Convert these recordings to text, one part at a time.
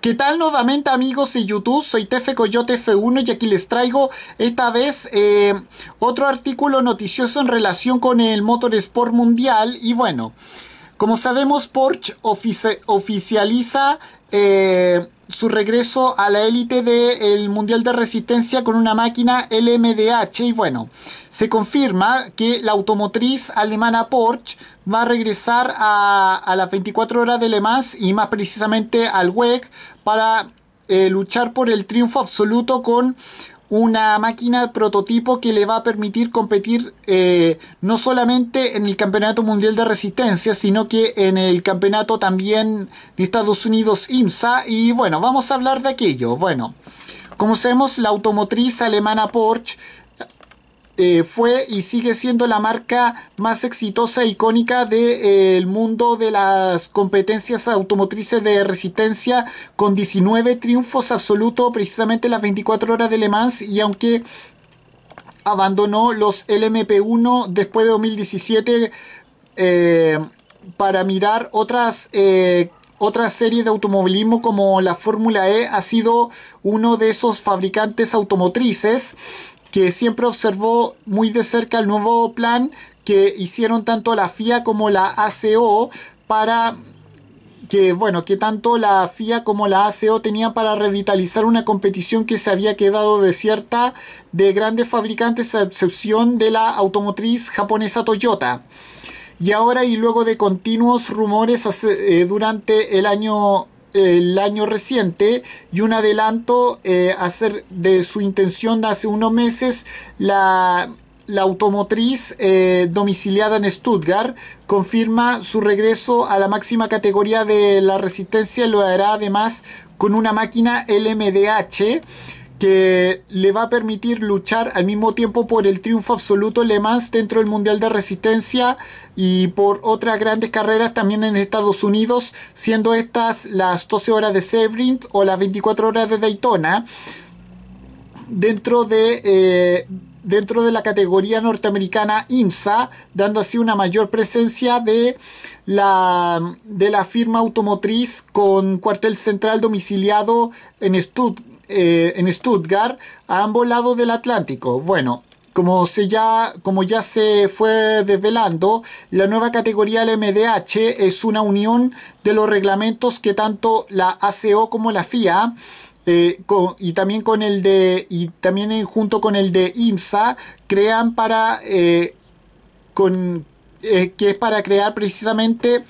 ¿Qué tal nuevamente amigos de YouTube? Soy Tefe Coyote F1 y aquí les traigo esta vez eh, otro artículo noticioso en relación con el Motorsport Mundial y bueno, como sabemos Porsche oficializa eh, su regreso a la élite del Mundial de Resistencia con una máquina LMDH. Y bueno, se confirma que la automotriz alemana Porsche va a regresar a, las 24 horas de Le Mans y más precisamente al WEC para eh, luchar por el triunfo absoluto con una máquina prototipo que le va a permitir competir eh, no solamente en el Campeonato Mundial de Resistencia, sino que en el Campeonato también de Estados Unidos IMSA. Y bueno, vamos a hablar de aquello. Bueno, como sabemos, la automotriz alemana Porsche eh, fue y sigue siendo la marca más exitosa e icónica del eh, mundo de las competencias automotrices de resistencia con 19 triunfos absolutos precisamente las 24 horas de Le Mans y aunque abandonó los LMP1 después de 2017 eh, para mirar otras otra serie de automovilismo como la Fórmula E ha sido uno de esos fabricantes automotrices que siempre observó muy de cerca el nuevo plan que hicieron tanto la FIA como la ACO para que bueno, que tanto la FIA como la ACO tenían para revitalizar una competición que se había quedado desierta de grandes fabricantes a excepción de la automotriz japonesa Toyota. Y ahora y luego de continuos rumores eh, durante el año el año reciente y un adelanto eh, hacer de su intención de hace unos meses la, la automotriz eh, domiciliada en Stuttgart confirma su regreso a la máxima categoría de la resistencia lo hará además con una máquina LMDH que le va a permitir luchar al mismo tiempo por el triunfo absoluto Le Mans dentro del Mundial de Resistencia y por otras grandes carreras también en Estados Unidos, siendo estas las 12 horas de Sebring o las 24 horas de Daytona. Dentro de, eh, dentro de la categoría norteamericana IMSA, dando así una mayor presencia de la, de la firma automotriz con cuartel central domiciliado en Stuttgart eh, en Stuttgart, a ambos lados del Atlántico. Bueno, como, se ya, como ya se fue desvelando, la nueva categoría del MDH es una unión de los reglamentos que tanto la ACO como la FIA eh, y también con el de y también junto con el de IMSA crean para eh, con que es para crear precisamente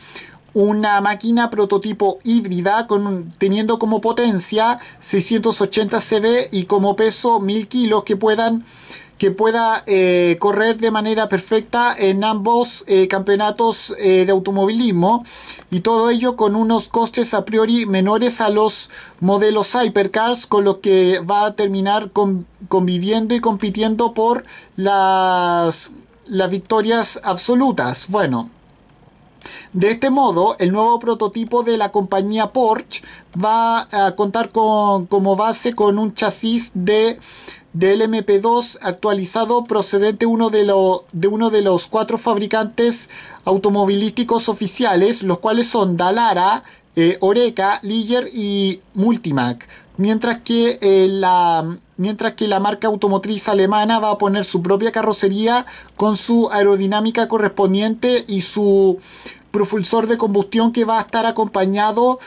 una máquina prototipo híbrida con teniendo como potencia 680 CV y como peso 1000 kilos que puedan que pueda eh, correr de manera perfecta en ambos eh, campeonatos eh, de automovilismo y todo ello con unos costes a priori menores a los modelos hypercars con los que va a terminar conviviendo y compitiendo por las, las victorias absolutas. Bueno. De este modo, el nuevo prototipo de la compañía Porsche va a contar como base con un chasis de del MP2 actualizado procedente uno de, de uno de los cuatro fabricantes automovilísticos oficiales, los cuales son Dalara, eh, Oreca, Liger y Multimac. Mientras que eh, la mientras que la marca automotriz alemana va a poner su propia carrocería con su aerodinámica correspondiente y su propulsor de combustión que va a estar acompañado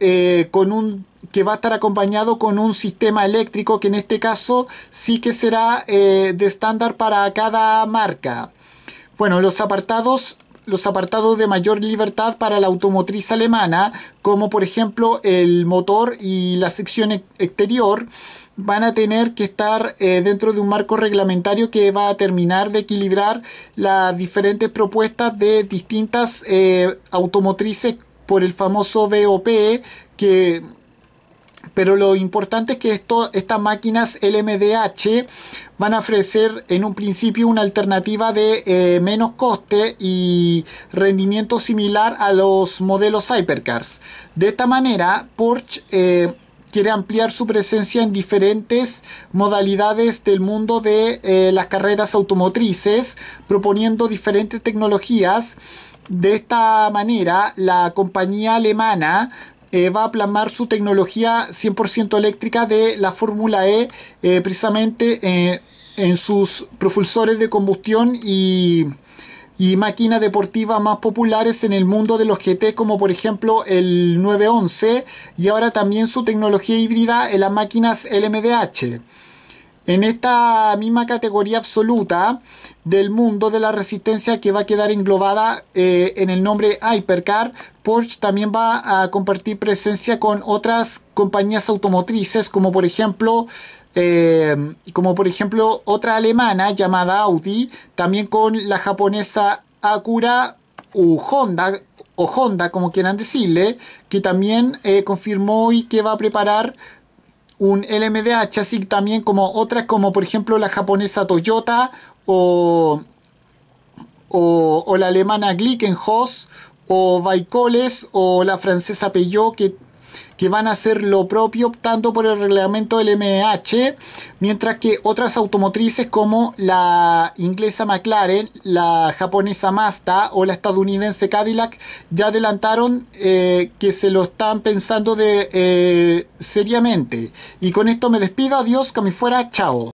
eh, con un que va a estar acompañado con un sistema eléctrico que en este caso sí que será eh, de estándar para cada marca. Bueno, los apartados los apartados de mayor libertad para la automotriz alemana, como por ejemplo el motor y la sección e-, exterior, van a tener que estar eh, dentro de un marco reglamentario que va a terminar de equilibrar las diferentes propuestas de distintas eh, automotrices por el famoso BOP que pero lo importante es que estas máquinas LMDH van a ofrecer en un principio una alternativa de eh, menos coste y rendimiento similar a los modelos Hypercars. De esta manera, Porsche eh, quiere ampliar su presencia en diferentes modalidades del mundo de eh, las carreras automotrices, proponiendo diferentes tecnologías. De esta manera, la compañía alemana eh, va a plasmar su tecnología 100% eléctrica de la Fórmula E eh, precisamente eh, en sus propulsores de combustión y, y máquinas deportivas más populares en el mundo de los GT como por ejemplo el 911 y ahora también su tecnología híbrida en las máquinas LMDH en esta misma categoría absoluta del mundo de la resistencia que va a quedar englobada eh, en el nombre Hypercar, Porsche también va a compartir presencia con otras compañías automotrices como por ejemplo eh, como por ejemplo otra alemana llamada Audi, también con la japonesa Acura u Honda o Honda como quieran decirle, que también eh, confirmó y que va a preparar un LMDH, así también como otras como por ejemplo la japonesa Toyota o, o, la alemana Glickenhaus o Baikoles o la francesa Peugeot que que van a hacer lo propio optando por el reglamento del mientras que otras automotrices como la inglesa McLaren, la japonesa Mazda o la estadounidense Cadillac ya adelantaron eh, que se lo están pensando de, eh, seriamente. Y con esto me despido, adiós, que me fuera, chao.